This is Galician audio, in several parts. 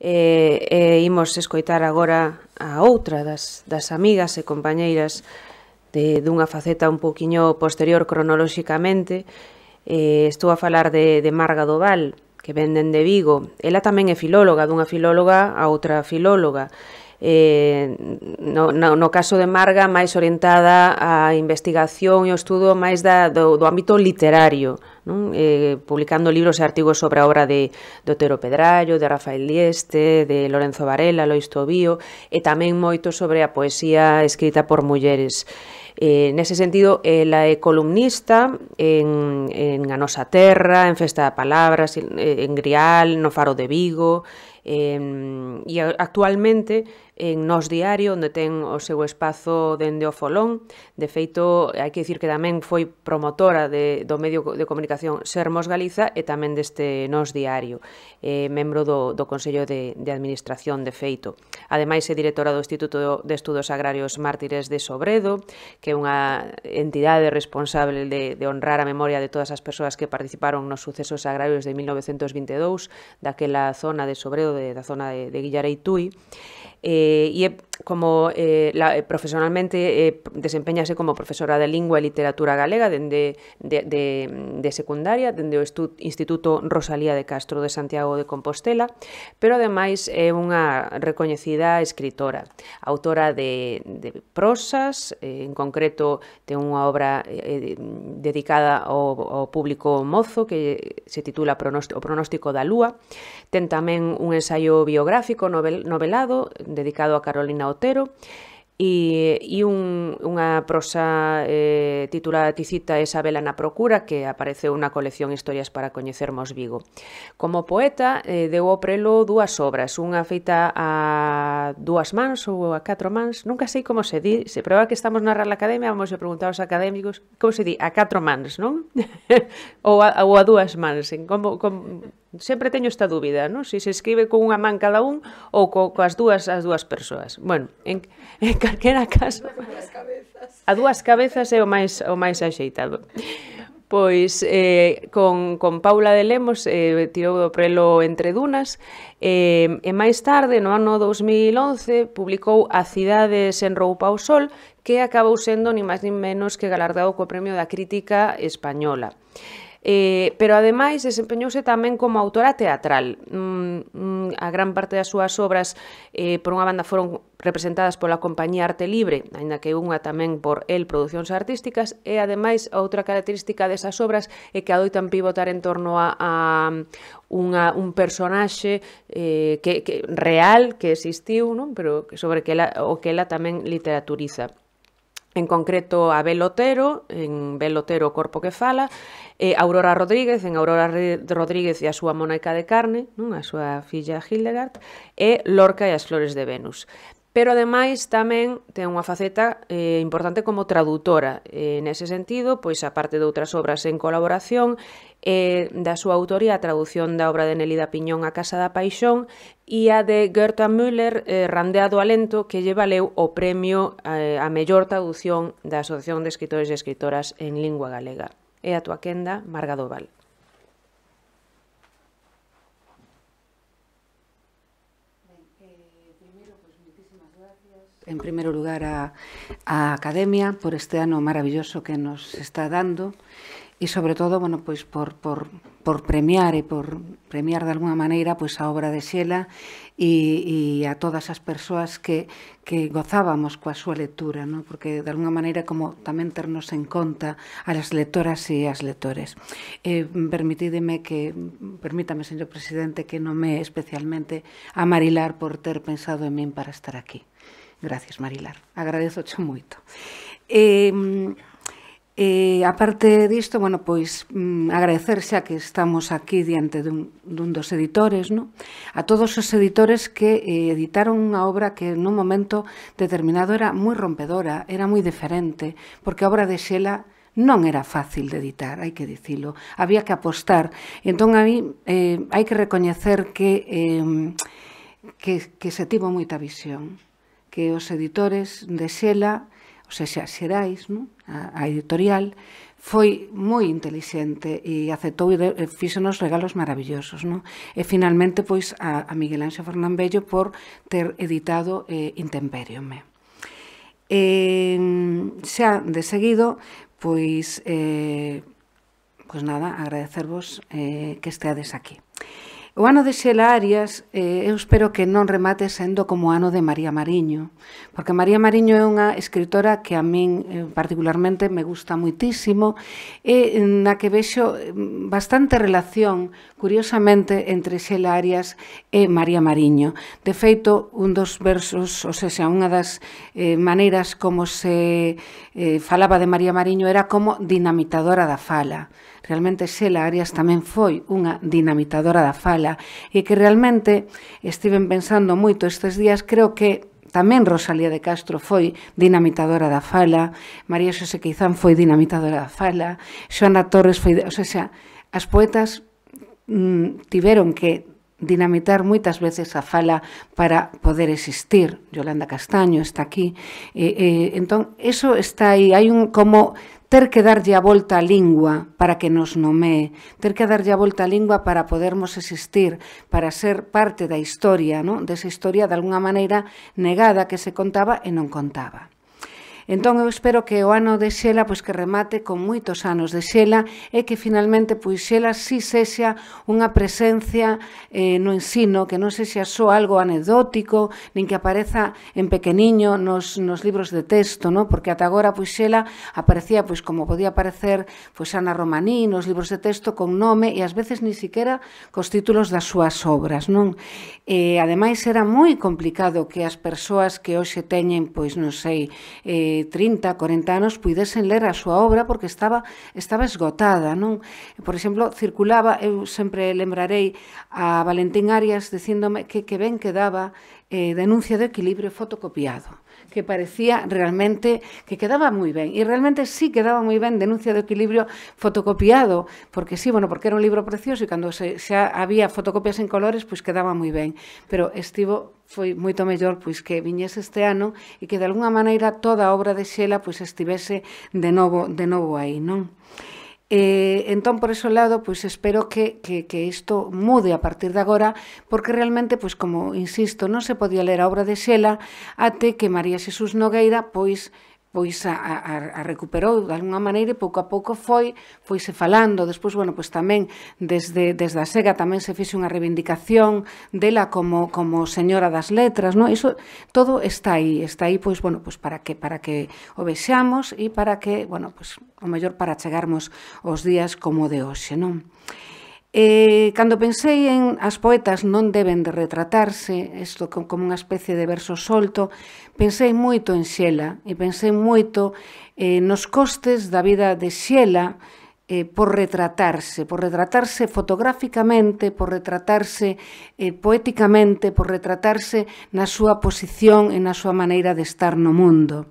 e, e imos escoitar agora a outra das, das amigas e compañeiras de, dunha faceta un poquinho posterior cronolóxicamente. estou a falar de, de Marga Doval, que venden de Vigo. Ela tamén é filóloga, dunha filóloga a outra filóloga eh, no, no, no caso de Marga máis orientada á investigación e o estudo máis da, do, do ámbito literario, non? Eh, publicando libros e artigos sobre a obra de, de Otero Pedrallo, de Rafael Dieste, de Lorenzo Varela, Lois Tobío, e tamén moito sobre a poesía escrita por mulleres. Eh, nese sentido, ela é columnista en, en A Nosa Terra, en Festa da Palabras, en, eh, en Grial, no Faro de Vigo, eh, e actualmente en Nos Diario, onde ten o seu espazo dende o Folón. De feito, hai que dicir que tamén foi promotora de, do medio de comunicación Sermos Galiza e tamén deste Nos Diario, eh, membro do, do Consello de, de Administración de feito. Ademais, é directora do Instituto de Estudos Agrarios Mártires de Sobredo, que é unha entidade responsable de, de honrar a memoria de todas as persoas que participaron nos sucesos agrarios de 1922 daquela zona de Sobredo, de, da zona de, de Guillareitui. Eh, Eh, y como eh, la, eh, profesionalmente eh, desempeñase como profesora de lingua e literatura galega dende de, de, de secundaria, dende o estu, Instituto Rosalía de Castro de Santiago de Compostela, pero ademais é unha recoñecida escritora, autora de, de prosas, eh, en concreto ten unha obra eh, dedicada ao, ao público mozo que se titula O pronóstico da lúa, ten tamén un ensaio biográfico novel, novelado dedicado a Carolina Otero, e, e un, unha prosa eh, titulada Ticita e Isabela na procura que apareceu na colección Historias para coñecermos Vigo. Como poeta eh, deu o prelo dúas obras, unha feita a dúas mans ou a catro mans, nunca sei como se di, se prova que estamos na Real Academia, vamos a preguntar aos académicos, como se di, a catro mans, non? ou, a, ou a dúas mans, en como, como Sempre teño esta dúbida, non? Se se escribe con unha man cada un ou co, coas dúas as dúas persoas. Bueno, en, en calquera caso... A dúas cabezas é o máis, o máis axeitado. Pois eh, con, con Paula de Lemos eh, tirou do prelo Entre Dunas eh, e máis tarde, no ano 2011, publicou A cidade sen roupa ao sol que acabou sendo ni máis ni menos que galardado co premio da crítica española eh, pero ademais desempeñouse tamén como autora teatral. Mm, mm, a gran parte das súas obras eh, por unha banda foron representadas pola compañía Arte Libre, aínda que unha tamén por El Producións Artísticas, e ademais outra característica desas obras é que adoitan pivotar en torno a, a unha, un personaxe eh, que, que real que existiu, non? pero sobre que ela, o que ela tamén literaturiza en concreto a Bel Otero, en Bel Otero o Corpo que Fala, e eh, Aurora Rodríguez, en Aurora Rodríguez e a súa Monaica de Carne, non? a súa filla Hildegard, e Lorca e as Flores de Venus pero ademais tamén ten unha faceta eh, importante como traductora. Eh, nese sentido, pois a parte de outras obras en colaboración, eh, da súa autoría a traducción da obra de Nelida Piñón A Casa da Paixón e a de Gerta Müller eh, Randeado Alento que lle valeu o premio eh, a mellor traducción da Asociación de Escritores e Escritoras en Lingua Galega. É a tua quenda, Marga Doval. en primeiro lugar, a, a Academia por este ano maravilloso que nos está dando e, sobre todo, bueno, pois por, por, por premiar e por premiar de alguna maneira pois a obra de Xela e, e a todas as persoas que, que gozábamos coa súa lectura, non? porque de alguna maneira como tamén ternos en conta a las lectoras e as lectores. Eh, permitideme que, permítame, señor presidente, que nome especialmente a Marilar por ter pensado en min para estar aquí. Gracias, Marilar. Agradezo xo moito. Eh, eh, a parte disto, bueno, pois mm, agradecer xa que estamos aquí diante dun, dun dos editores, no? a todos os editores que eh, editaron unha obra que nun momento determinado era moi rompedora, era moi diferente, porque a obra de Xela non era fácil de editar, hai que dicilo. Había que apostar. Entón, a eh, hai que recoñecer que, eh, que, que se tivo moita visión que os editores de Xela, ou sea, Xerais, non? A, a editorial, foi moi intelixente e aceptou e fíxenos regalos maravillosos. Non? E finalmente, pois, a, a Miguel Anxo Fernán Bello por ter editado eh, Intemperiome. E, xa de seguido, pois, eh, pois nada, agradecervos eh, que esteades aquí. O ano de Xela Arias eh, eu espero que non remate sendo como o ano de María Mariño, porque María Mariño é unha escritora que a min eh, particularmente me gusta moitísimo e mm, na que vexo mm, bastante relación, curiosamente, entre Xela Arias e María Mariño. De feito, un dos versos, ou seja, unha das eh, maneiras como se eh, falaba de María Mariño era como dinamitadora da fala realmente Xela Arias tamén foi unha dinamitadora da fala e que realmente estiven pensando moito estes días, creo que tamén Rosalía de Castro foi dinamitadora da fala, María Xosé Queizán foi dinamitadora da fala, Xoana Torres foi... O sea, as poetas mm, tiveron que dinamitar moitas veces a fala para poder existir. Yolanda Castaño está aquí. Eh, eh, entón, eso está aí. Hai un como ter que darlle a volta a lingua para que nos nomee, ter que darlle a volta a lingua para podermos existir, para ser parte da historia, ¿no? desa historia de alguna maneira negada que se contaba e non contaba. Entón eu espero que o ano de Xela pois que remate con moitos anos de Xela e que finalmente pois Xela si sexa unha presencia eh, no ensino, que non sexa só algo anedótico, nin que apareza en pequeniño nos, nos libros de texto, no? porque ata agora pois Xela aparecía pois como podía aparecer pois Ana Romaní nos libros de texto con nome e ás veces ni siquiera cos títulos das súas obras, non? E ademais era moi complicado que as persoas que hoxe teñen pois non sei, eh, 30, 40 anos puidesen ler a súa obra porque estaba estaba esgotada, non? Por exemplo, circulaba, eu sempre lembrarei a Valentín Arias dicíndome que que ben quedaba eh, denuncia de equilibrio fotocopiado que parecía realmente que quedaba moi ben. E realmente sí quedaba moi ben Denuncia do Equilibrio fotocopiado, porque sí, bueno, porque era un libro precioso e cando se, xa había fotocopias en colores, pois pues quedaba moi ben. Pero estivo foi moito mellor pois que viñese este ano e que de alguna maneira toda a obra de Xela pois estivese de novo de novo aí, non? Eh, entón, por ese lado, pois pues, espero que, que, que isto mude a partir de agora, porque realmente, pois pues, como insisto, non se podía ler a obra de Xela ate que María Xesús Nogueira, pois, pues, pois a, a, a recuperou de alguna maneira e pouco a pouco foi foise falando, despois, bueno, pois tamén desde, desde a SEGA tamén se fixe unha reivindicación dela como, como señora das letras, non? Iso todo está aí, está aí, pois, bueno, pois para que para que o vexamos e para que, bueno, pois o mellor para chegarmos os días como de hoxe, non? Eh, cando pensei en as poetas non deben de retratarse, isto como unha especie de verso solto, pensei moito en Xela e pensei moito eh, nos costes da vida de Xela eh, por retratarse, por retratarse fotográficamente, por retratarse eh, poéticamente, por retratarse na súa posición e na súa maneira de estar no mundo.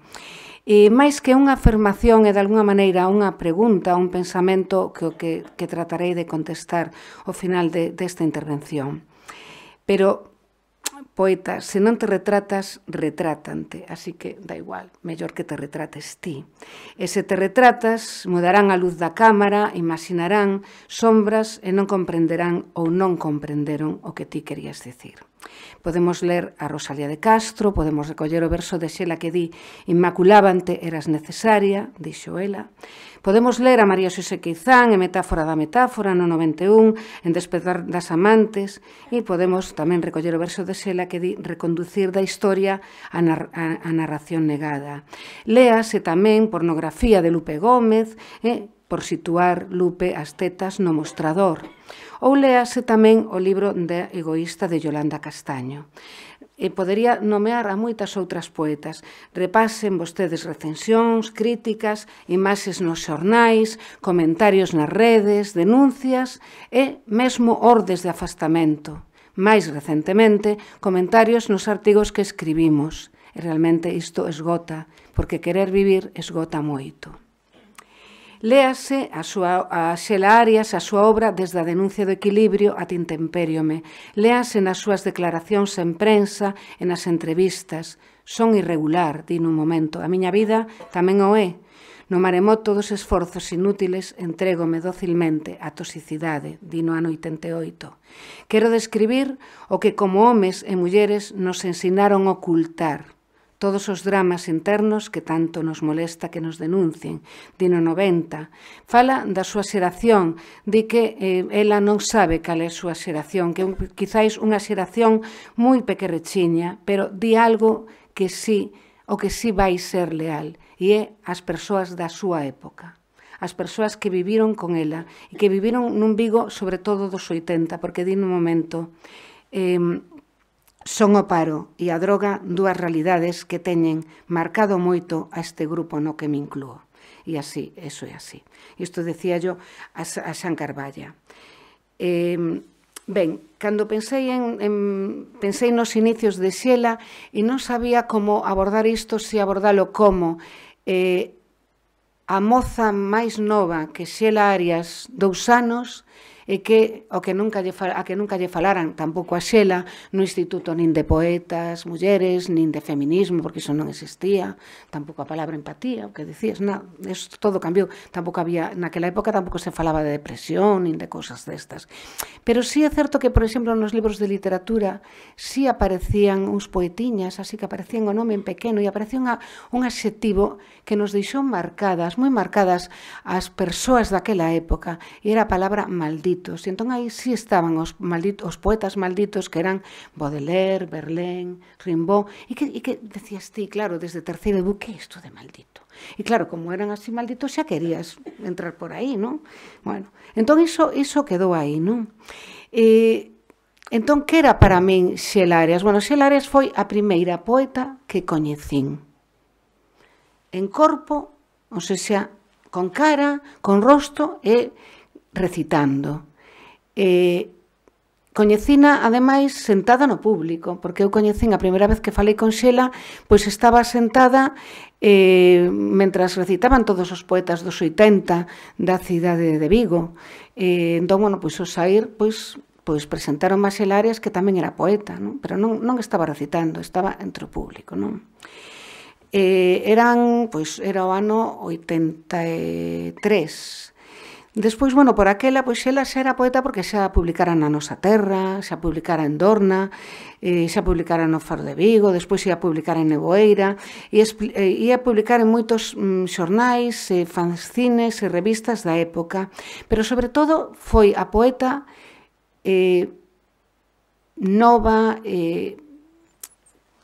E máis que unha afirmación e de alguna maneira unha pregunta, un pensamento que, que, que tratarei de contestar ao final de, desta intervención. Pero poeta, se non te retratas, retrátante, así que da igual, mellor que te retrates ti. E se te retratas, mudarán a luz da cámara, imaginarán sombras e non comprenderán ou non comprenderon o que ti querías decir. Podemos ler a Rosalía de Castro, podemos recoller o verso de Xela que di «Inmaculábante eras necesaria», dixo ela. Podemos ler a María Xosé Queizán en Metáfora da Metáfora no 91, en Despertar das Amantes, e podemos tamén recoller o verso de Xela que di reconducir da historia a, nar a narración negada. Léase tamén pornografía de Lupe Gómez, eh, por situar Lupe as tetas no mostrador. Ou léase tamén o libro de Egoísta de Yolanda Castaño e podería nomear a moitas outras poetas. Repasen vostedes recensións, críticas, imaxes nos xornais, comentarios nas redes, denuncias e mesmo ordes de afastamento máis recentemente, comentarios nos artigos que escribimos. E realmente isto esgota, porque querer vivir esgota moito. Léase a, súa, a Xela Arias a súa obra desde a denuncia do equilibrio a Tintempériome. Léase nas súas declaracións en prensa e nas entrevistas. Son irregular, din un momento. A miña vida tamén o é, No maremoto dos esforzos inútiles entrégome docilmente a toxicidade, dino ano 88. Quero describir o que como homes e mulleres nos ensinaron a ocultar, todos os dramas internos que tanto nos molesta que nos denuncien, dino 90. Fala da súa xeración, di que eh, ela non sabe cal é a súa xeración, que un, quizáis unha xeración moi pequerrechiña, pero di algo que sí, o que sí vai ser leal, e é as persoas da súa época as persoas que viviron con ela e que viviron nun Vigo sobre todo dos 80, porque di un momento eh, son o paro e a droga dúas realidades que teñen marcado moito a este grupo no que me incluo E así, eso é así. Isto decía yo a, a Xan Carballa. Eh, Ben, cando pensei, en, en, pensei nos inicios de Xela e non sabía como abordar isto, se abordalo como, eh, a moza máis nova que Xela Arias, dous anos, e que o que nunca lle, a que nunca lle falaran tampouco a Xela no Instituto nin de poetas, mulleres, nin de feminismo, porque iso non existía, tampouco a palabra empatía, o que dicías, na, eso todo cambiou, tampouco había, naquela época tampouco se falaba de depresión, nin de cousas destas. Pero sí é certo que, por exemplo, nos libros de literatura sí aparecían uns poetiñas, así que aparecían o nome en pequeno, e aparecía unha, un adxetivo que nos deixou marcadas, moi marcadas as persoas daquela época, e era a palabra maldita malditos. E entón aí sí estaban os, malditos, os poetas malditos que eran Baudelaire, Berlín, Rimbaud, e que, e que decías ti, claro, desde terceiro edu, que é isto de maldito? E claro, como eran así malditos, xa querías entrar por aí, non? Bueno, entón iso, iso quedou aí, non? E, entón, que era para min Xel Arias? Bueno, Xel Arias foi a primeira poeta que coñecín. En corpo, ou sexa, con cara, con rosto e recitando. Eh, Coñecina, ademais, sentada no público, porque eu coñecín a primeira vez que falei con Xela, pois estaba sentada eh, mentras recitaban todos os poetas dos 80 da cidade de Vigo. Eh, entón, bueno, pois o sair, pois pois presentaron a Xela Arias que tamén era poeta, non? pero non, non estaba recitando, estaba entre o público. Non? Eh, eran, pois, era o ano 83, Despois, bueno, por aquela, pois ela era poeta porque xa publicara na nosa terra, xa publicara en Dorna, eh, xa publicara no Faro de Vigo, despois ia publicar en Neboeira, e eh, ia publicar en moitos mm, xornais, eh, fanzines e revistas da época, pero sobre todo foi a poeta eh, nova, eh,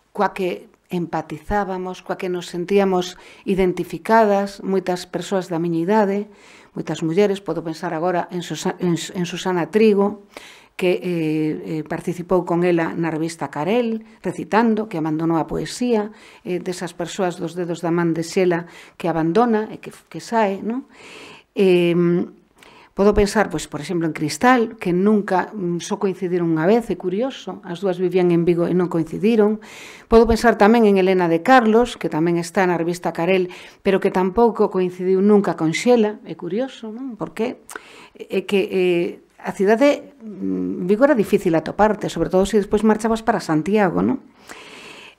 coa que empatizábamos, coa que nos sentíamos identificadas, moitas persoas da miña idade, moitas mulleres, podo pensar agora en Susana, en, en Susana Trigo, que eh, eh, participou con ela na revista Carel, recitando, que abandonou a poesía, eh, desas persoas dos dedos da man de Xela que abandona e que, que sae, non? Eh, Podo pensar, pois, por exemplo, en Cristal, que nunca mm, só coincidiron unha vez, é curioso, as dúas vivían en Vigo e non coincidiron. Podo pensar tamén en Elena de Carlos, que tamén está na revista Carel, pero que tampouco coincidiu nunca con Xela, é curioso, non? Porque é que é, eh, a cidade mm, Vigo era difícil atoparte, sobre todo se despois marchabas para Santiago, non?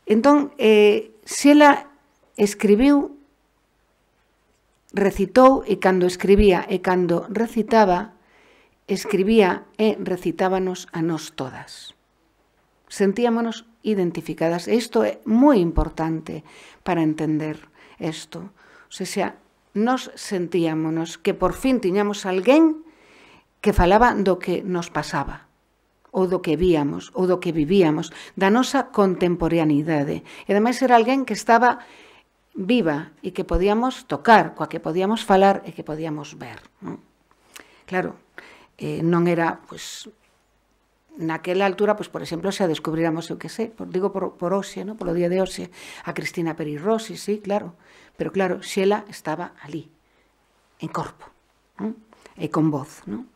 Entón, eh, Xela escribiu recitou e cando escribía e cando recitaba, escribía e recitábanos a nos todas. Sentíamonos identificadas. E isto é moi importante para entender isto. O sea, nos sentíamonos que por fin tiñamos alguén que falaba do que nos pasaba ou do que víamos, ou do que vivíamos, da nosa contemporaneidade. E ademais era alguén que estaba viva e que podíamos tocar, coa que podíamos falar e que podíamos ver. Non? Claro, eh, non era, pois, naquela altura, pois, por exemplo, se a descubriramos, eu que sei, por, digo por, por hoxe, no? polo día de hoxe, a Cristina Rossi, sí, claro, pero claro, Xela estaba ali, en corpo, non? e con voz. Non?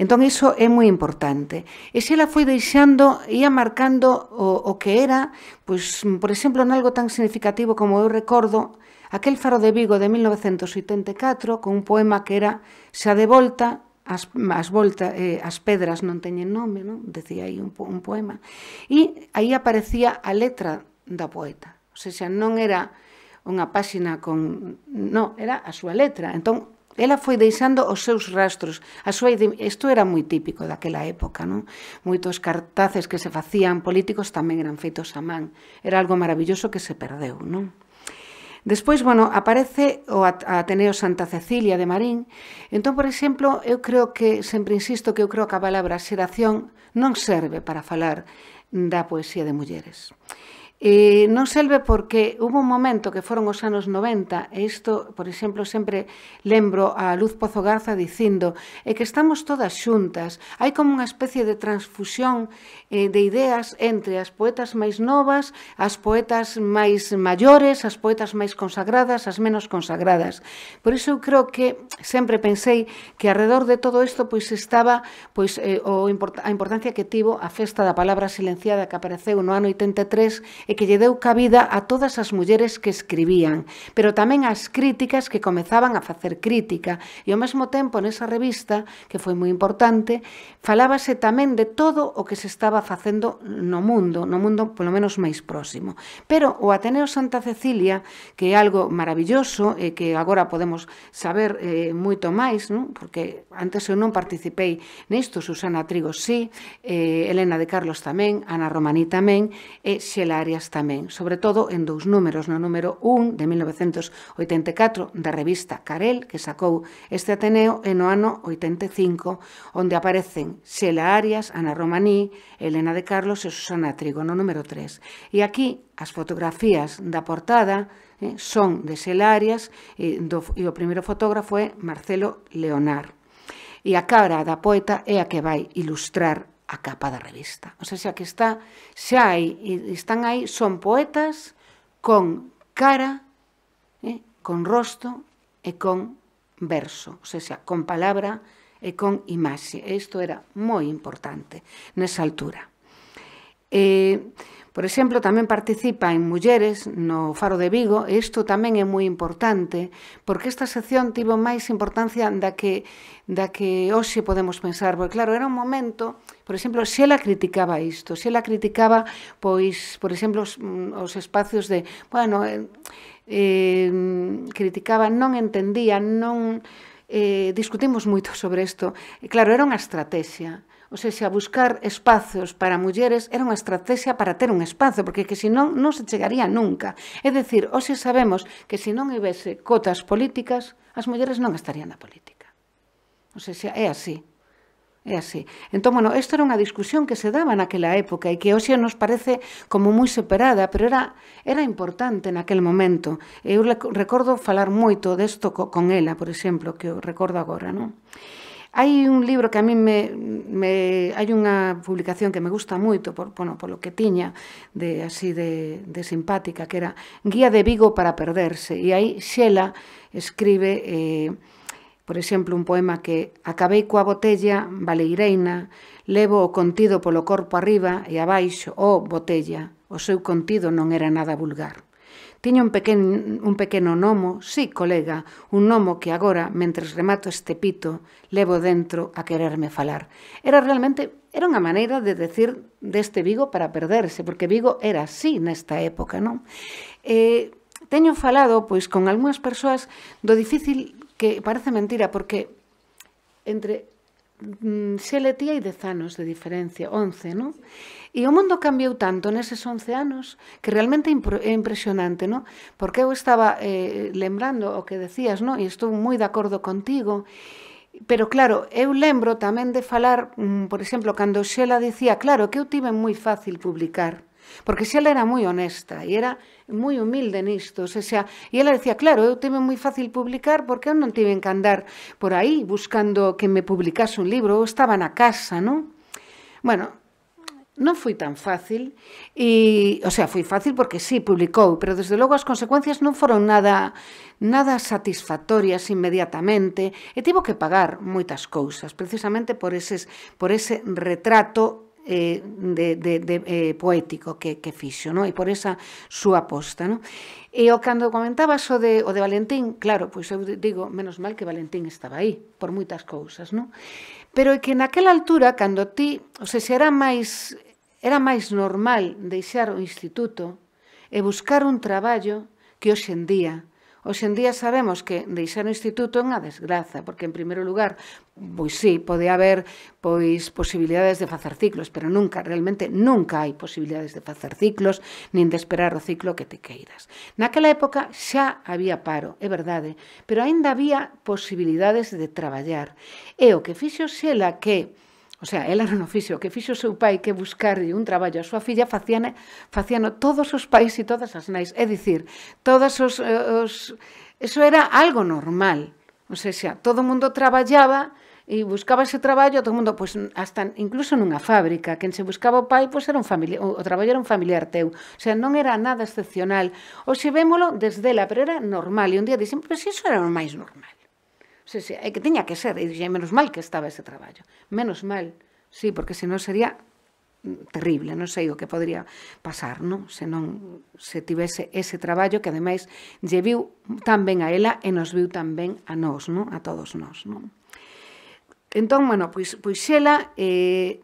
Entón iso é moi importante. E se ela foi deixando, ia marcando o, o que era, pois, por exemplo, en algo tan significativo como eu recordo, aquel faro de Vigo de 1984, con un poema que era xa de volta, as, as volta, eh, as pedras non teñen nome, non? decía aí un, un poema, e aí aparecía a letra da poeta. O sea, non era unha páxina con... Non, era a súa letra. Entón, Ela foi deixando os seus rastros. A súa isto era moi típico daquela época, non? Moitos cartaces que se facían políticos tamén eran feitos a man. Era algo maravilloso que se perdeu, non? Despois, bueno, aparece o Ateneo Santa Cecilia de Marín. Entón, por exemplo, eu creo que, sempre insisto, que eu creo que a palabra xeración non serve para falar da poesía de mulleres. Eh, non serve porque hubo un momento que foron os anos 90 e isto, por exemplo, sempre lembro a Luz Pozo Garza dicindo é que estamos todas xuntas hai como unha especie de transfusión eh, de ideas entre as poetas máis novas, as poetas máis maiores, as poetas máis consagradas, as menos consagradas por iso eu creo que sempre pensei que alrededor de todo isto pois estaba pois, eh, o, a importancia que tivo a Festa da Palabra Silenciada que apareceu no ano 83 e que lle deu cabida a todas as mulleres que escribían, pero tamén ás críticas que comezaban a facer crítica. E ao mesmo tempo, nesa revista, que foi moi importante, falábase tamén de todo o que se estaba facendo no mundo, no mundo polo menos máis próximo. Pero o Ateneo Santa Cecilia, que é algo maravilloso e que agora podemos saber eh, moito máis, non? porque antes eu non participei nisto, Susana Trigo sí, eh, Elena de Carlos tamén, Ana Romaní tamén, e Xela Arias historias tamén, sobre todo en dous números, no número 1 de 1984 da revista Carel, que sacou este Ateneo en o ano 85, onde aparecen Xela Arias, Ana Romaní, Elena de Carlos e Susana Trigo, no número 3. E aquí as fotografías da portada eh, son de Xela Arias e, do, e o primeiro fotógrafo é Marcelo Leonar e a cara da poeta é a que vai ilustrar a capa da revista. O sea, xa que está, xa hai, están aí, son poetas con cara, eh, con rosto e con verso, o sea, xa, con palabra e con imaxe. E isto era moi importante nesa altura. Eh, Por exemplo, tamén participan mulleres no Faro de Vigo, e isto tamén é moi importante, porque esta sección tivo máis importancia da que, da que hoxe podemos pensar, porque claro, era un momento, por exemplo, se ela criticaba isto, se ela criticaba, pois, por exemplo, os, mm, os espacios de, bueno, eh, eh, criticaba, non entendía, non... Eh, discutimos moito sobre isto. E, claro, era unha estrategia O sea, a buscar espazos para mulleres era unha estrategia para ter un espazo, porque que senón non se chegaría nunca. É dicir, hoxe sabemos que se non ibese cotas políticas, as mulleres non estarían na política. O sea, se é así. É así. Entón, bueno, isto era unha discusión que se daba naquela época e que hoxe nos parece como moi separada, pero era, era importante naquel momento. Eu recordo falar moito desto con ela, por exemplo, que o recordo agora, non? Hai un libro que a mí me, me hai unha publicación que me gusta moito por, bueno, por lo que tiña de así de, de simpática que era Guía de Vigo para perderse e aí Xela escribe eh, por exemplo un poema que acabei coa botella valeireina levo o contido polo corpo arriba e abaixo, oh botella o seu contido non era nada vulgar Tiña un pequeno, un pequeno nomo, sí, colega, un nomo que agora, mentres remato este pito, levo dentro a quererme falar. Era realmente era unha maneira de decir deste Vigo para perderse, porque Vigo era así nesta época, non? E teño falado pois con algunhas persoas do difícil que parece mentira porque entre xele mm, ti hai 10 anos de diferencia, 11, non? E o mundo cambiou tanto neses 11 anos que realmente é impresionante, non? Porque eu estaba eh, lembrando o que decías, non? E estou moi de acordo contigo. Pero claro, eu lembro tamén de falar, mm, por exemplo, cando Xela dicía, claro, que eu tive moi fácil publicar. Porque xa ela era moi honesta e era moi humilde nisto, o sea, e ela decía, claro, eu teme moi fácil publicar porque eu non tive que andar por aí buscando que me publicase un libro, eu estaba na casa, non? Bueno, non foi tan fácil e, o sea, foi fácil porque sí publicou, pero desde logo as consecuencias non foron nada nada satisfactorias inmediatamente e tivo que pagar moitas cousas, precisamente por eses por ese retrato eh, de, de, de, eh, poético que, que fixo, non? e por esa súa aposta. Non? E o cando comentaba o de, o de Valentín, claro, pois eu digo, menos mal que Valentín estaba aí, por moitas cousas, non? Pero é que naquela altura, cando ti, o sea, se era máis, era máis normal deixar o instituto e buscar un traballo que hoxe en día Hoxe en día sabemos que deixar o instituto é unha desgraza, porque en primeiro lugar, pois sí, pode haber pois posibilidades de facer ciclos, pero nunca, realmente nunca hai posibilidades de facer ciclos, nin de esperar o ciclo que te queiras. Naquela época xa había paro, é verdade, pero aínda había posibilidades de traballar. E o que fixo Xela que O sea, ela non o fixo. que fixo o seu pai que buscar un traballo a súa filla facían, facían todos os pais e todas as nais. É dicir, todas os, eh, os... Eso era algo normal. O sea, todo o mundo traballaba e buscaba ese traballo, todo o mundo, pois, hasta incluso nunha fábrica, quen se buscaba o pai, pois era un familiar, o traballo era un familiar teu. O sea, non era nada excepcional. O xe vémolo desde la, pero era normal. E un día dixen, se iso era o máis normal. Sí, sí, é que tiña que ser. E dixen, menos mal que estaba ese traballo. Menos mal, sí, porque senón sería mm, terrible, non sei o que podría pasar, non? Se non se tivese ese traballo que ademais lle viu tan ben a ela e nos viu tan ben a nós, non? A todos nós, non? Entón, bueno, pois, pois ela eh,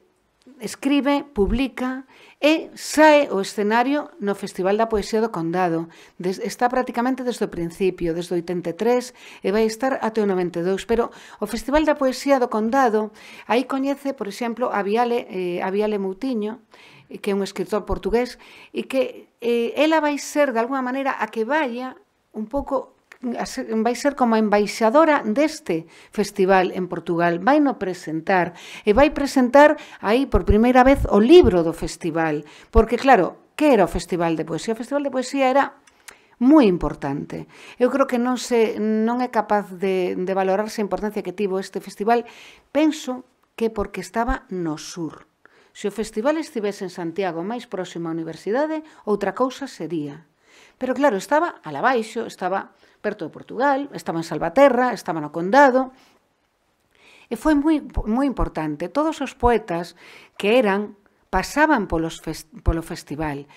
escribe, publica e sae o escenario no Festival da Poesía do Condado. Des, está prácticamente desde o principio, desde o 83 e vai estar até o 92, pero o Festival da Poesía do Condado aí coñece, por exemplo, a Viale, eh, a Viale Moutinho, que é un escritor portugués, e que eh, ela vai ser, de alguma maneira, a que vaya un pouco vai ser como a embaixadora deste festival en Portugal. Vai no presentar e vai presentar aí por primeira vez o libro do festival, porque claro, que era o Festival de Poesía? O Festival de Poesía era moi importante. Eu creo que non se non é capaz de, de valorarse a importancia que tivo este festival. Penso que porque estaba no sur. Se o festival estivese en Santiago máis próximo á universidade, outra cousa sería. Pero claro, estaba alabaixo, estaba perto de Portugal, estaba en Salvaterra, estaba no Condado, E foi moi, moi importante. Todos os poetas que eran pasaban polos fest, polo festival.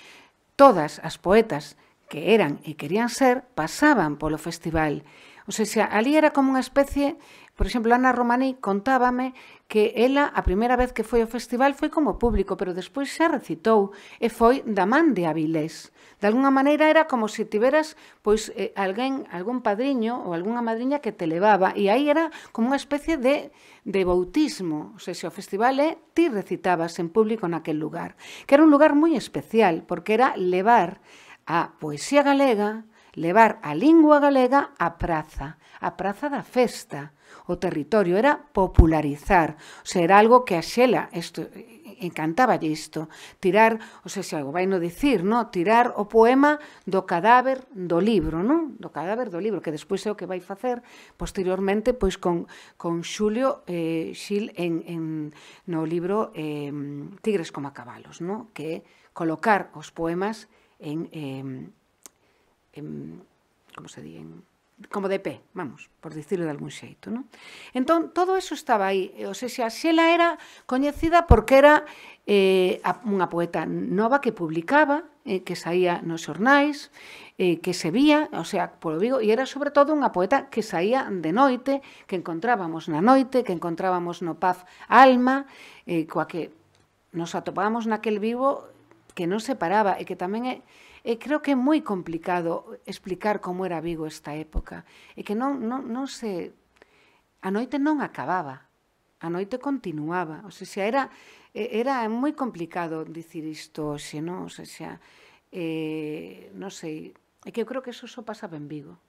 Todas as poetas que eran e querían ser pasaban polo festival. O sea, ali era como unha especie, Por exemplo, Ana Romaní contábame que ela a primeira vez que foi ao festival foi como público, pero despois xa recitou e foi da man de Avilés. De alguna maneira era como se tiveras pois eh, alguén, algún padriño ou algunha madriña que te levaba e aí era como unha especie de de bautismo, o sea, se o festival é ti recitabas en público naquel lugar, que era un lugar moi especial porque era levar a poesía galega, levar a lingua galega á praza, a praza da festa, o territorio, era popularizar, o sea, era algo que a Xela isto, encantaba isto, tirar, o sea, se algo vai no dicir, no? tirar o poema do cadáver do libro, non? do cadáver do libro, que despois é o que vai facer posteriormente pois con, con Xulio eh, Xil en, en, no libro eh, Tigres como a cabalos, no? que é colocar os poemas en, eh, en como se di, en, como de pé, vamos, por dicirlo de algún xeito, non? Entón, todo eso estaba aí, ou seja, Xela era coñecida porque era eh, unha poeta nova que publicaba, eh, que saía nos xornais, eh, que se vía, o sea, polo digo, e era sobre todo unha poeta que saía de noite, que encontrábamos na noite, que encontrábamos no Paz Alma, eh, coa que nos atopábamos naquel vivo que non se paraba e que tamén é E eh, creo que é moi complicado explicar como era Vigo esta época. E que non, non, non se... A noite non acababa. A noite continuaba. O sea, era, era moi complicado dicir isto hoxe, non? O sea, eh, non sei... É que eu creo que eso só pasaba en Vigo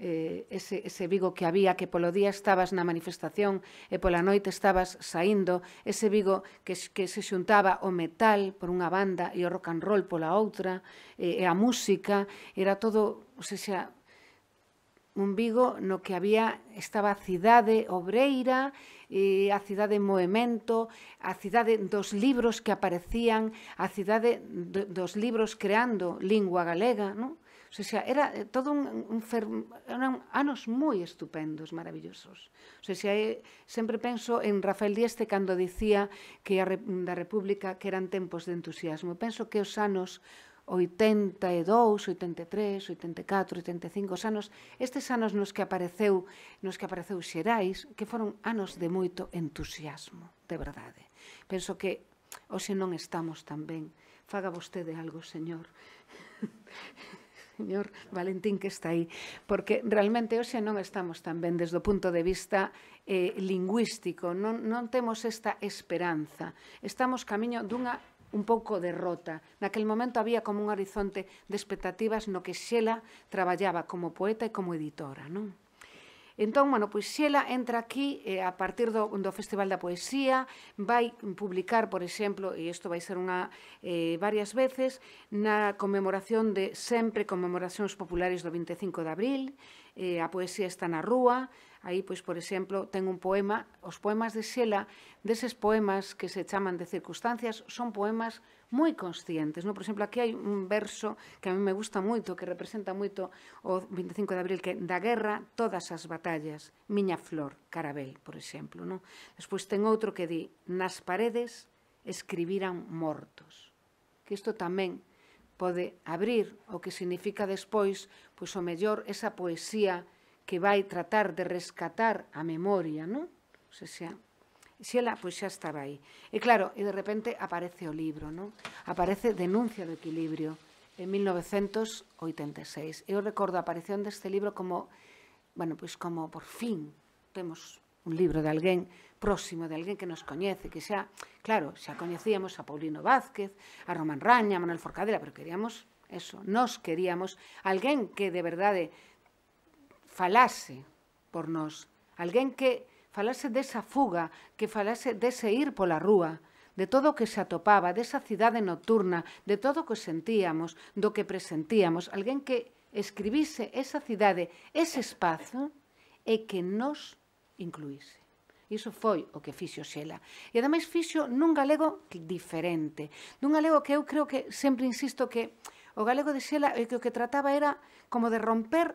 eh, ese, ese Vigo que había, que polo día estabas na manifestación e pola noite estabas saindo, ese Vigo que, que se xuntaba o metal por unha banda e o rock and roll pola outra, eh, e a música, era todo, ou sea, xa, un Vigo no que había estaba a cidade obreira, e a cidade en movimento, a cidade dos libros que aparecían, a cidade dos libros creando lingua galega, non? O sea, era eh, todo un, un fer, eran anos moi estupendos, maravillosos. O sea, sempre penso en Rafael Dieste cando dicía que a, da República que eran tempos de entusiasmo. Penso que os anos 82, 83, 84, 85 os anos, estes anos nos que apareceu, nos que apareceu Xerais, que foron anos de moito entusiasmo, de verdade. Penso que hoxe non estamos tan ben. Faga vostede algo, señor. señor Valentín que está aí, porque realmente hoxe non estamos tan ben desde o punto de vista eh, lingüístico, non, non temos esta esperanza. Estamos camiño dunha un pouco derrota. Naquel momento había como un horizonte de expectativas no que Xela traballaba como poeta e como editora, non? Entón, bueno, pois Xela entra aquí eh, a partir do, do Festival da Poesía, vai publicar, por exemplo, e isto vai ser unha eh, varias veces, na conmemoración de sempre conmemoracións populares do 25 de abril, eh, a poesía está na rúa, Aí, pois, por exemplo, ten un poema, os poemas de Xela, deses poemas que se chaman de circunstancias, son poemas moi conscientes. Non? Por exemplo, aquí hai un verso que a mí me gusta moito, que representa moito o 25 de abril, que da guerra todas as batallas, miña flor, carabel, por exemplo. Non? Despois ten outro que di, nas paredes escribiran mortos. Que isto tamén pode abrir o que significa despois, pois o mellor esa poesía que vai tratar de rescatar a memoria, non? O sea, xa, ela, pois xa estaba aí. E claro, e de repente aparece o libro, non? Aparece Denuncia do Equilibrio, en 1986. Eu recordo a aparición deste libro como, bueno, pois como por fin temos un libro de alguén próximo de alguén que nos coñece, que xa, claro, xa coñecíamos a Paulino Vázquez, a Román Raña, a Manuel Forcadela, pero queríamos eso, nos queríamos alguén que de verdade falase por nós. Alguén que falase desa fuga, que falase dese ir pola rúa, de todo o que se atopaba, desa cidade nocturna, de todo o que sentíamos, do que presentíamos. Alguén que escribise esa cidade, ese espazo, e que nos incluíse. Iso foi o que fixo Xela. E ademais fixo nun galego diferente, nun galego que eu creo que sempre insisto que o galego de Xela e que o que trataba era como de romper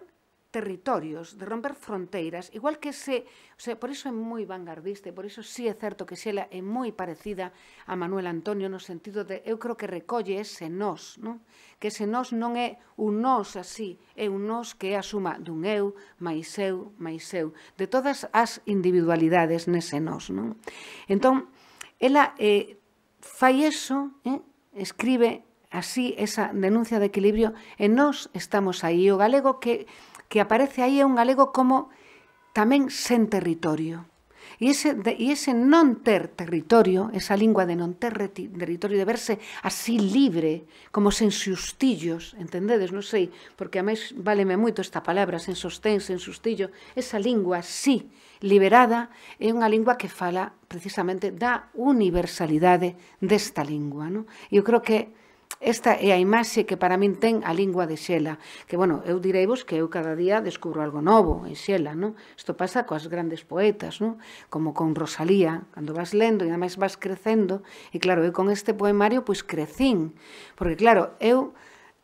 territorios, de romper fronteiras, igual que se, o sea, por iso é moi vanguardista, por iso sí é certo que Xela é moi parecida a Manuel Antonio no sentido de eu creo que recolle ese nós, non? Que ese nós non é un nós así, é un nós que é a suma dun eu, mais eu, mais eu, de todas as individualidades nese nós, non? Entón, ela eh, fai eso, eh? escribe así esa denuncia de equilibrio e nós estamos aí. O galego que que aparece aí é un galego como tamén sen territorio. E ese, de, e ese non ter territorio, esa lingua de non ter reti, territorio, de verse así libre, como sen sustillos, entendedes? Non sei, porque a máis váleme moito esta palabra, sen sostén, sen sustillo, esa lingua así liberada é unha lingua que fala precisamente da universalidade desta lingua. Non? Eu creo que Esta é a imaxe que para min ten a lingua de Xela, que, bueno, eu direi vos que eu cada día descubro algo novo en Xela, non? Isto pasa coas grandes poetas, non? Como con Rosalía, cando vas lendo e ademais vas crecendo, e claro, eu con este poemario pois crecín, porque claro, eu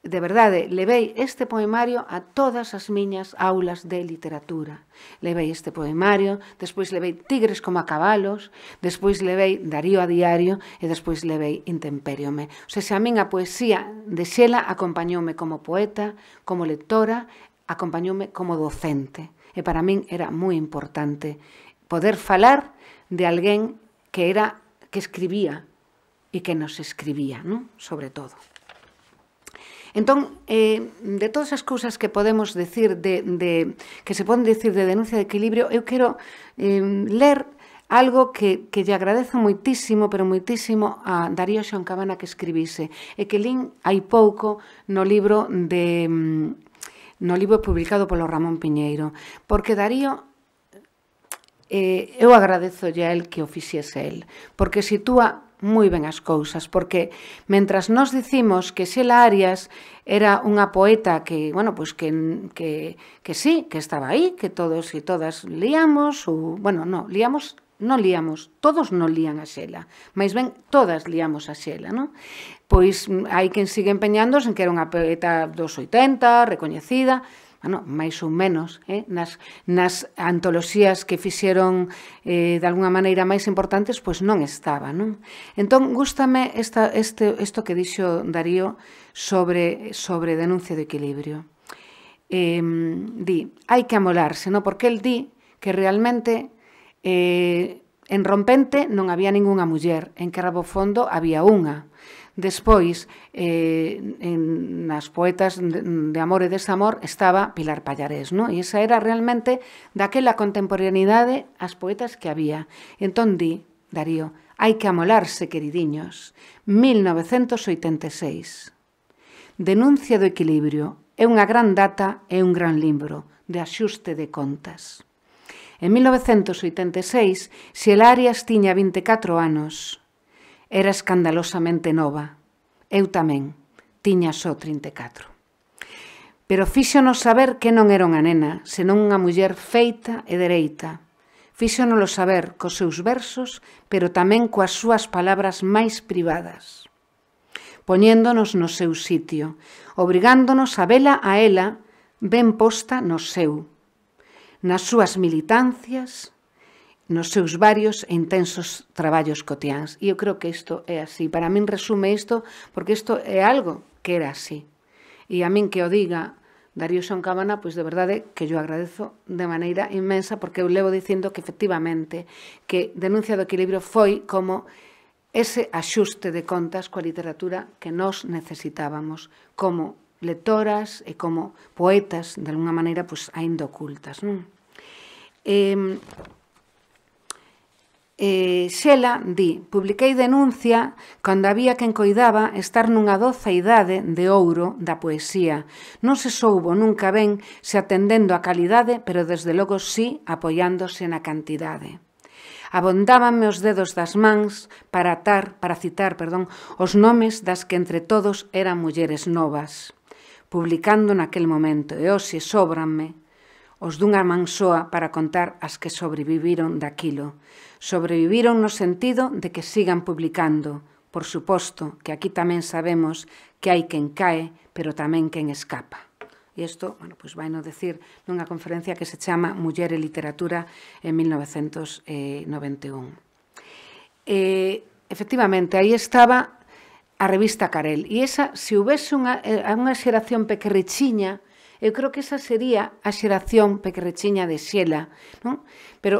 de verdade, levei este poemario a todas as miñas aulas de literatura. Levei este poemario, despois levei Tigres como a cabalos, despois levei Darío a diario e despois levei Intemperiome. O sea, se a min a poesía de Xela acompañoume como poeta, como lectora, acompañoume como docente. E para min era moi importante poder falar de alguén que era que escribía e que nos escribía, non? sobre todo. Entón, eh, de todas as cousas que podemos decir de, de que se poden decir de denuncia de equilibrio, eu quero eh, ler algo que, que lle agradezo moitísimo, pero moitísimo a Darío Xoncabana que escribise, e que lin hai pouco no libro de no libro publicado polo Ramón Piñeiro, porque Darío eh, eu agradezo a el que o fixese el, porque sitúa moi ben as cousas, porque mentras nós dicimos que Xela Arias era unha poeta que, bueno, pois que, que, que sí, que estaba aí, que todos e todas liamos, ou, bueno, no, liamos non liamos, todos non lían a xela, máis ben, todas liamos a xela, non? Pois hai quen sigue empeñándose en que era unha poeta dos 80, recoñecida, bueno, máis ou menos, eh, nas, nas antoloxías que fixeron eh, de alguna maneira máis importantes, pois non estaba. Non? Entón, gústame esta, este, isto que dixo Darío sobre, sobre denuncia do equilibrio. Eh, di, hai que amolarse, non? porque el di que realmente eh, en Rompente non había ningunha muller, en Carabofondo había unha, Despois, eh, en, nas poetas de, de amor e desamor estaba Pilar Pallarés, no? e esa era realmente daquela contemporaneidade as poetas que había. Entón di, Darío, hai que amolarse, queridiños, 1986. Denuncia do equilibrio é unha gran data e un gran libro de axuste de contas. En 1986, Xelarias tiña 24 anos. Era escandalosamente nova. Eu tamén, tiña só 34. Pero fíxonos saber que non era unha nena, senón unha muller feita e dereita. Fíxonolo saber cos seus versos, pero tamén coas súas palabras máis privadas. Poñéndonos no seu sitio, obrigándonos a vela a ela ben posta no seu, nas súas militancias, nos seus varios e intensos traballos cotiáns. E eu creo que isto é así. Para min resume isto, porque isto é algo que era así. E a min que o diga Darío Son Cabana, pois de verdade que yo agradezo de maneira inmensa, porque eu levo dicindo que efectivamente que Denuncia do Equilibrio foi como ese axuste de contas coa literatura que nós necesitábamos como lectoras e como poetas, de alguna maneira, pois, ainda ocultas. Non? Eh, eh, Xela di, publiquei denuncia cando había quen coidaba estar nunha doza idade de ouro da poesía. Non se soubo nunca ben se atendendo a calidade, pero desde logo sí apoiándose na cantidade. Abondábanme os dedos das mans para atar, para citar, perdón, os nomes das que entre todos eran mulleres novas publicando naquel momento, e hoxe sobranme os dunha mansoa para contar as que sobreviviron daquilo. Sobreviviron no sentido de que sigan publicando. Por suposto que aquí tamén sabemos que hai quen cae, pero tamén quen escapa. E isto, bueno, pois vai no decir nunha conferencia que se chama Muller e Literatura en 1991. E, efectivamente, aí estaba a revista Carel. E esa, se houvese unha, eh, unha xeración pequerrichiña, Eu creo que esa sería a xeración pequerrechiña de Xela, non? Pero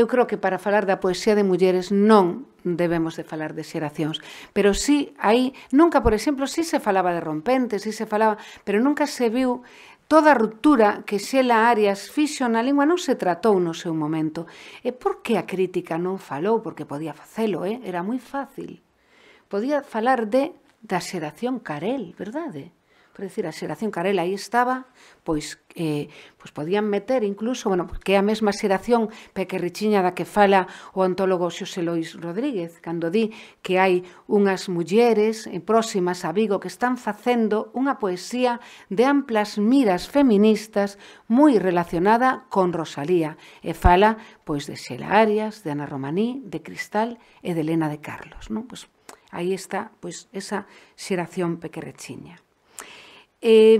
eu creo que para falar da poesía de mulleres non debemos de falar de xeracións, pero sí aí, nunca, por exemplo, sí se falaba de rompentes, sí se falaba, pero nunca se viu toda a ruptura que Xela Arias fixo na lingua non se tratou no seu momento. E por que a crítica non falou? Porque podía facelo, eh? era moi fácil. Podía falar de da xeración Carel, verdade? por decir, a xeración Carela aí estaba, pois, eh, pois podían meter incluso, bueno, que é a mesma xeración pequerrichiña da que fala o antólogo Xosé Lois Rodríguez, cando di que hai unhas mulleres eh, próximas a Vigo que están facendo unha poesía de amplas miras feministas moi relacionada con Rosalía, e fala pois de Xela Arias, de Ana Romaní, de Cristal e de Elena de Carlos, non? Pois aí está pois esa xeración pequerrechiña. Eh,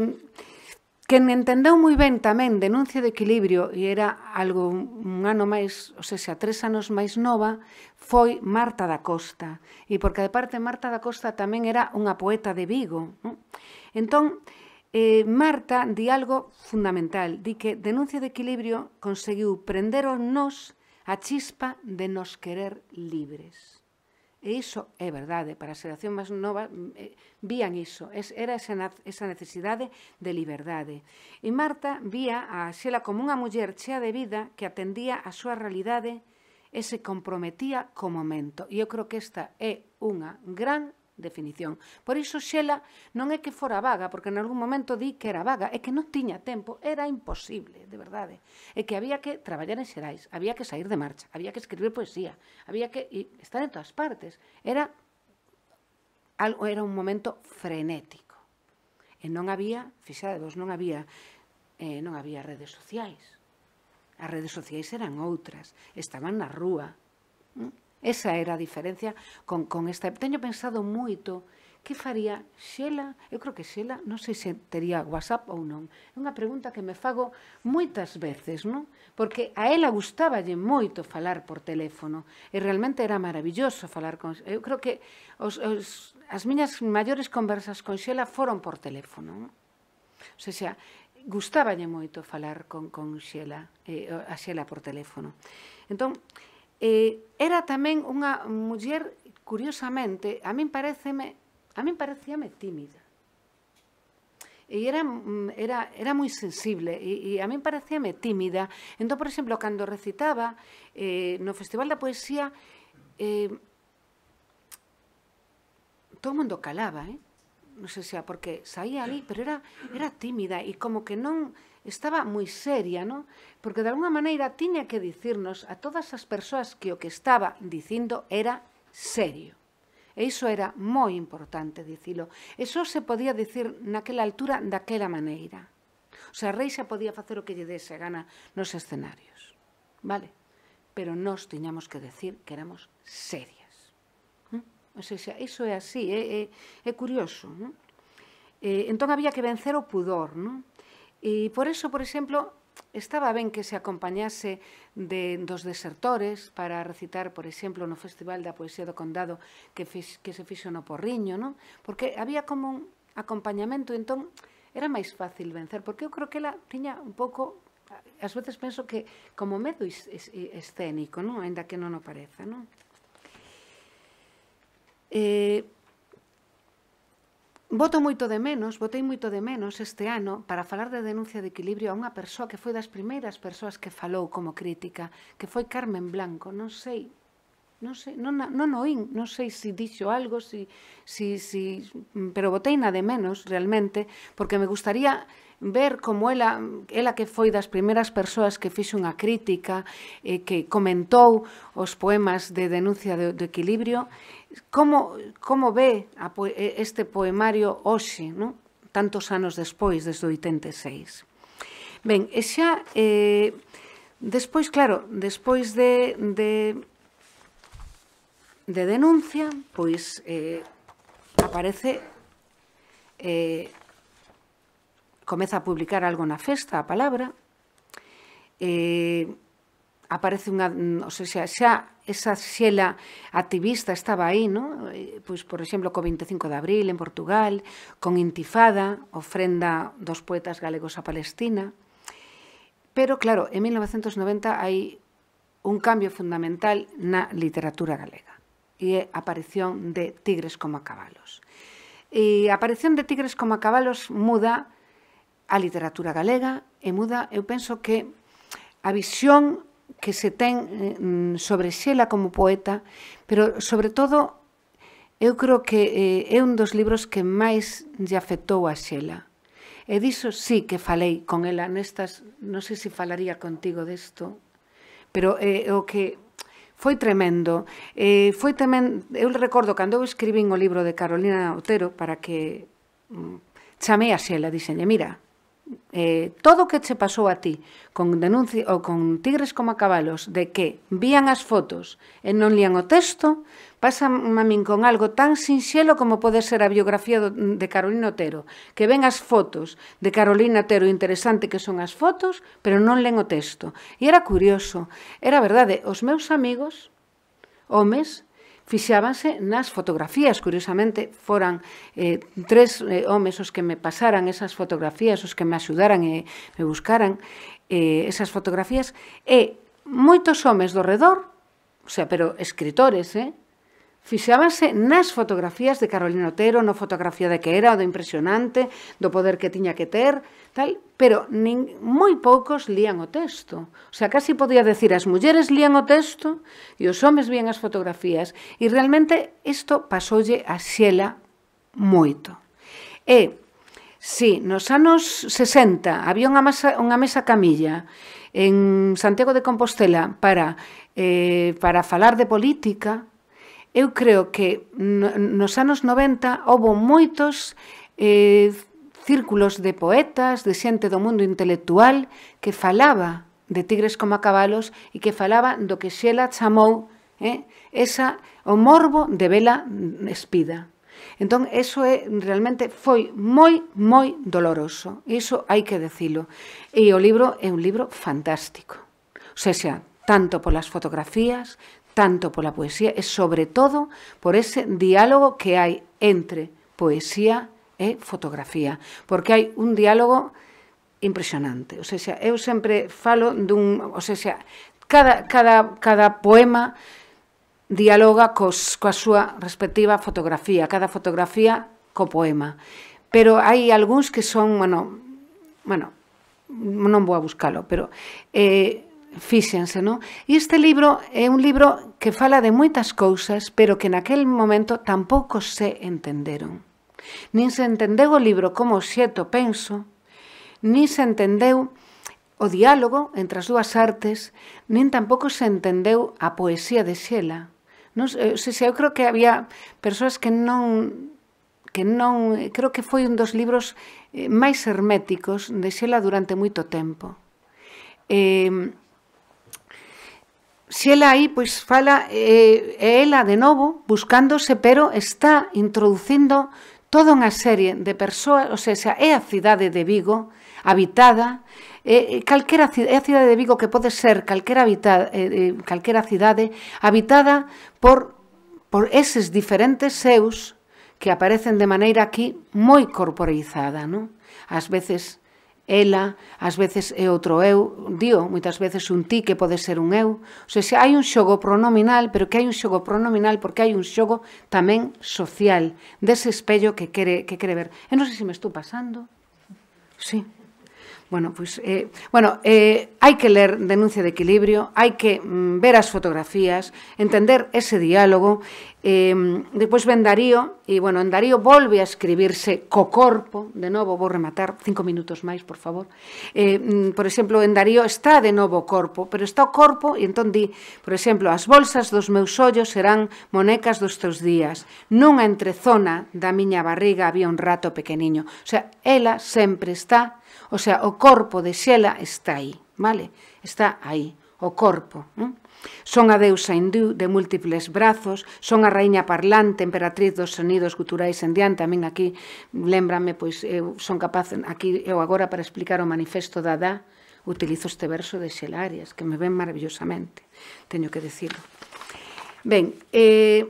que entendeu moi ben tamén denuncia de equilibrio e era algo un ano máis, ou seja, tres anos máis nova, foi Marta da Costa. E porque de parte Marta da Costa tamén era unha poeta de Vigo. Non? Entón, eh, Marta di algo fundamental, di que denuncia de equilibrio conseguiu prender o nos a chispa de nos querer libres. E iso é verdade, para a xeración máis nova eh, vían iso, es, era esa, esa necesidade de liberdade. E Marta vía a Xela como unha muller chea de vida que atendía a súa realidade e se comprometía co momento. E eu creo que esta é unha gran definición. Por iso Xela non é que fora vaga, porque en algún momento di que era vaga, é que non tiña tempo, era imposible, de verdade. É que había que traballar en Xerais, había que sair de marcha, había que escribir poesía, había que estar en todas partes. Era algo era un momento frenético. E non había, fixadevos, non había eh, non había redes sociais. As redes sociais eran outras, estaban na rúa. ¿Mm? Esa era a diferencia con, con esta. Teño pensado moito que faría Xela, eu creo que Xela, non sei se tería WhatsApp ou non. É unha pregunta que me fago moitas veces, non? Porque a ela gustáballe moito falar por teléfono e realmente era maravilloso falar con... Eu creo que os, os, as miñas maiores conversas con Xela foron por teléfono, non? O sea, xa, gustáballe moito falar con, con Xela, eh, a Xela por teléfono. Entón, eh, era tamén unha muller, curiosamente, a min pareceme, a min parecíame tímida. E era, era, era moi sensible e, e a min parecíame tímida. Entón, por exemplo, cando recitaba eh, no Festival da Poesía, eh, todo o mundo calaba, eh? non sei se porque saía ali, pero era, era tímida e como que non estaba moi seria, non? Porque de alguna maneira tiña que dicirnos a todas as persoas que o que estaba dicindo era serio. E iso era moi importante dicilo. Eso se podía dicir naquela altura daquela maneira. O sea, a xa podía facer o que lle dese gana nos escenarios. Vale? Pero nós tiñamos que decir que éramos serias. Non O sea, iso é así, é, é, é curioso. ¿no? Eh, entón había que vencer o pudor, non? E por eso, por exemplo, estaba ben que se acompañase de, dos desertores para recitar, por exemplo, no Festival da Poesía do Condado que, fix, que se fixo no Porriño, non? Porque había como un acompañamento, entón era máis fácil vencer, porque eu creo que ela tiña un pouco ás veces penso que como medo is, is, escénico, non? Ainda que non o pareza, non? Eh, Voto moito de menos, votei moito de menos este ano para falar de denuncia de equilibrio a unha persoa que foi das primeiras persoas que falou como crítica, que foi Carmen Blanco, non sei, non sei, non, non oín, non sei se dixo algo, se, se, se, pero votei na de menos realmente, porque me gustaría ver como ela, ela que foi das primeiras persoas que fixe unha crítica, eh, que comentou os poemas de denuncia de, de equilibrio, como, como ve a, este poemario hoxe, non? tantos anos despois, desde o 86. Ben, e xa, eh, despois, claro, despois de, de, de denuncia, pois eh, aparece eh, comeza a publicar algo na festa, a palabra, eh, aparece unha, o sea, xa esa xela activista estaba aí, no? pois, por exemplo, co 25 de abril en Portugal, con Intifada, ofrenda dos poetas galegos a Palestina. Pero, claro, en 1990 hai un cambio fundamental na literatura galega e a aparición de Tigres como cabalos. E a aparición de Tigres como cabalos muda a literatura galega e muda, eu penso que a visión que se ten mm, sobre Xela como poeta, pero sobre todo eu creo que eh, é un dos libros que máis lle afectou a Xela. E diso sí que falei con ela nestas, non sei se falaría contigo desto, pero é eh, o que foi tremendo. Eh, foi tamén, eu recordo cando eu escribín o libro de Carolina Otero para que mm, chamei a Xela, dixenlle, mira, eh, todo o que che pasou a ti con denuncia ou con tigres como cabalos de que vían as fotos e non lían o texto, pasa a min con algo tan sinxelo como pode ser a biografía do, de Carolina Otero, que ven as fotos de Carolina Otero, interesante que son as fotos, pero non len o texto. E era curioso, era verdade, os meus amigos, homes, fixábanse nas fotografías. Curiosamente, foran eh, tres eh, homes os que me pasaran esas fotografías, os que me axudaran e me buscaran eh, esas fotografías. E moitos homes do redor, o sea, pero escritores, eh, fixábase nas fotografías de Carolina Otero, no fotografía de que era, do impresionante, do poder que tiña que ter, tal, pero nin, moi poucos lían o texto. O sea, casi podía decir as mulleres lían o texto e os homes vían as fotografías. E realmente isto pasoulle a Xela moito. E, si nos anos 60 había unha, masa, unha mesa camilla en Santiago de Compostela para, eh, para falar de política, eu creo que nos anos 90 houve moitos eh, círculos de poetas, de xente do mundo intelectual que falaba de tigres como a cabalos e que falaba do que Xela chamou eh, esa, o morbo de vela espida. Entón, eso é, realmente foi moi, moi doloroso. Iso hai que decilo. E o libro é un libro fantástico. O sea, xa, tanto polas fotografías, tanto pola poesía e, sobre todo, por ese diálogo que hai entre poesía e fotografía, porque hai un diálogo impresionante. O sea, eu sempre falo dun, o sea, cada, cada, cada poema dialoga cos, coa súa respectiva fotografía, cada fotografía co poema. Pero hai algúns que son, bueno, bueno, non vou a buscalo, pero eh, fíxense, non? E este libro é un libro que fala de moitas cousas, pero que naquel momento tampouco se entenderon. Nin se entendeu o libro como xeto penso, nin se entendeu o diálogo entre as dúas artes, nin tampouco se entendeu a poesía de Xela. Non, se, eh, se, eu creo que había persoas que non que non, creo que foi un dos libros eh, máis herméticos de Xela durante moito tempo. Eh, Si ela aí pois fala eh, é ela de novo buscándose, pero está introducindo toda unha serie de persoas, ou sea, é a cidade de Vigo habitada, eh, eh calquera é a cidade de Vigo que pode ser calquera habitada, eh, eh calquera cidade habitada por por eses diferentes seus que aparecen de maneira aquí moi corporizada, non? Ás veces ela, ás veces é outro eu, dio, moitas veces un ti que pode ser un eu. O sea, se hai un xogo pronominal, pero que hai un xogo pronominal porque hai un xogo tamén social, dese espello que quere, que quere ver. E non sei se me estou pasando. Sí. Bueno, pues, eh, bueno, eh, hai que ler Denuncia de Equilibrio, hai que mm, ver as fotografías, entender ese diálogo, eh, depois ven Darío, e, bueno, en Darío volve a escribirse co corpo, de novo, vou rematar, cinco minutos máis, por favor. Eh, mm, por exemplo, en Darío está de novo o corpo, pero está o corpo, e entón di, por exemplo, as bolsas dos meus ollos serán monecas dos teus días, nunha entrezona da miña barriga había un rato pequeniño. O sea, ela sempre está O sea, o corpo de Xela está aí, vale? Está aí, o corpo. ¿eh? Son a deusa hindú de múltiples brazos, son a raíña parlante, emperatriz dos sonidos culturais en diante, a min aquí, lembrame, pois eu son capaz, aquí eu agora para explicar o manifesto da DA, utilizo este verso de Xelarias, que me ven maravillosamente, teño que dicirlo. Ben, eh,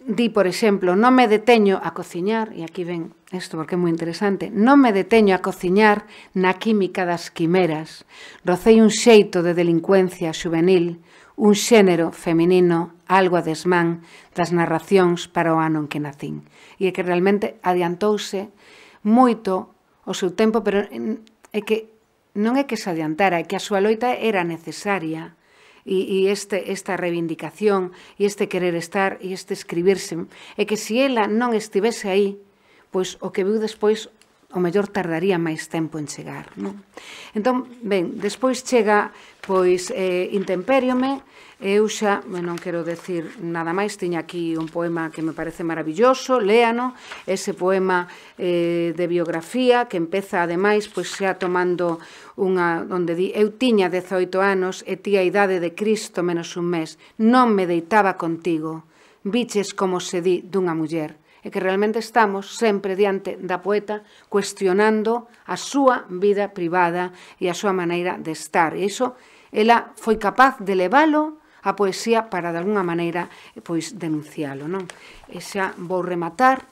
di, por exemplo, non me deteño a cociñar, e aquí ven Isto porque é moi interesante. Non me deteño a cociñar na química das quimeras. Rocei un xeito de delincuencia juvenil, un xénero feminino algo a desmán das narracións para o ano en que nacín. E é que realmente adiantouse moito o seu tempo, pero é que non é que se adiantara, é que a súa loita era necesaria e, e este, esta reivindicación e este querer estar e este escribirse. É que se ela non estivese aí, pois o que viu despois o mellor tardaría máis tempo en chegar. Non? Entón, ben, despois chega pois eh, Intempériome, eu xa, ben, non quero decir nada máis, tiña aquí un poema que me parece maravilloso, léano, ese poema eh, de biografía que empeza ademais pois xa tomando unha onde di eu tiña 18 anos e ti a idade de Cristo menos un mes, non me deitaba contigo, biches como se di dunha muller, é que realmente estamos sempre diante da poeta cuestionando a súa vida privada e a súa maneira de estar. E iso ela foi capaz de levalo a poesía para, de alguna maneira, pois, denuncialo. Non? E xa vou rematar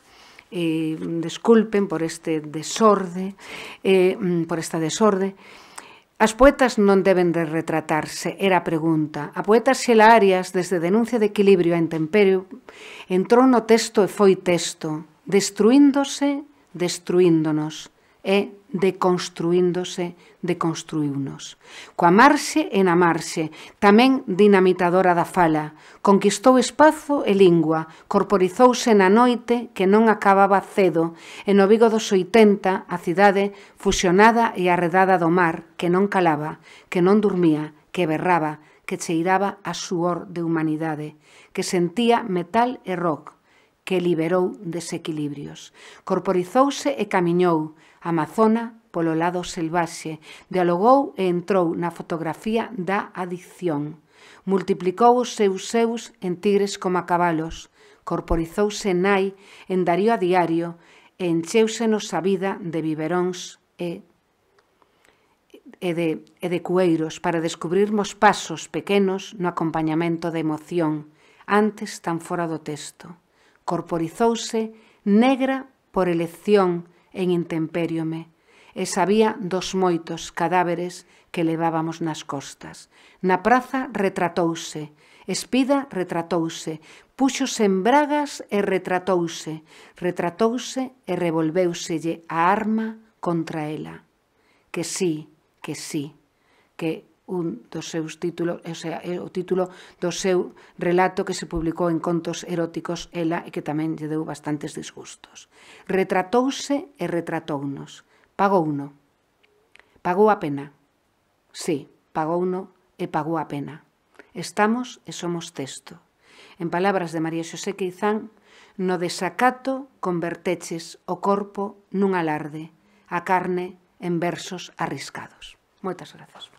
eh, desculpen por este desorde, eh, mm, por esta desorde, As poetas non deben de retratarse, era a pregunta. A poeta Xela Arias, desde Denuncia de Equilibrio a Intemperio, entrou no texto e foi texto, destruíndose, destruíndonos. É deconstruíndose, deconstruíunos. Coa marxe e na marxe, tamén dinamitadora da fala, conquistou espazo e lingua, corporizouse na noite que non acababa cedo, e no Vigo dos 80 a cidade fusionada e arredada do mar, que non calaba, que non dormía, que berraba, que cheiraba a suor de humanidade, que sentía metal e rock, que liberou desequilibrios. Corporizouse e camiñou, Amazona polo lado selvaxe, dialogou e entrou na fotografía da adicción. Multiplicou os seus seus en tigres como a cabalos, corporizouse nai en Darío a diario e nos a vida de biberóns e e de, e de cueiros para descubrirmos pasos pequenos no acompañamento da emoción, antes tan fora do texto. Corporizouse negra por elección en intempériome e sabía dos moitos cadáveres que levábamos nas costas. Na praza retratouse, Espida retratouse, puxos en bragas e retratouse, retratouse e revolveuselle a arma contra ela. Que sí, que sí, que un dos seus títulos, o sea, o título do seu relato que se publicou en Contos eróticos ela e que tamén lle deu bastantes disgustos. Retratouse e retratounos. Pagouno. Pagou a pena. Sí, pagouno e pagou a pena. Estamos e somos texto. En palabras de María Xosé Queizán, no desacato converteches o corpo nun alarde, a carne en versos arriscados. Moitas grazas.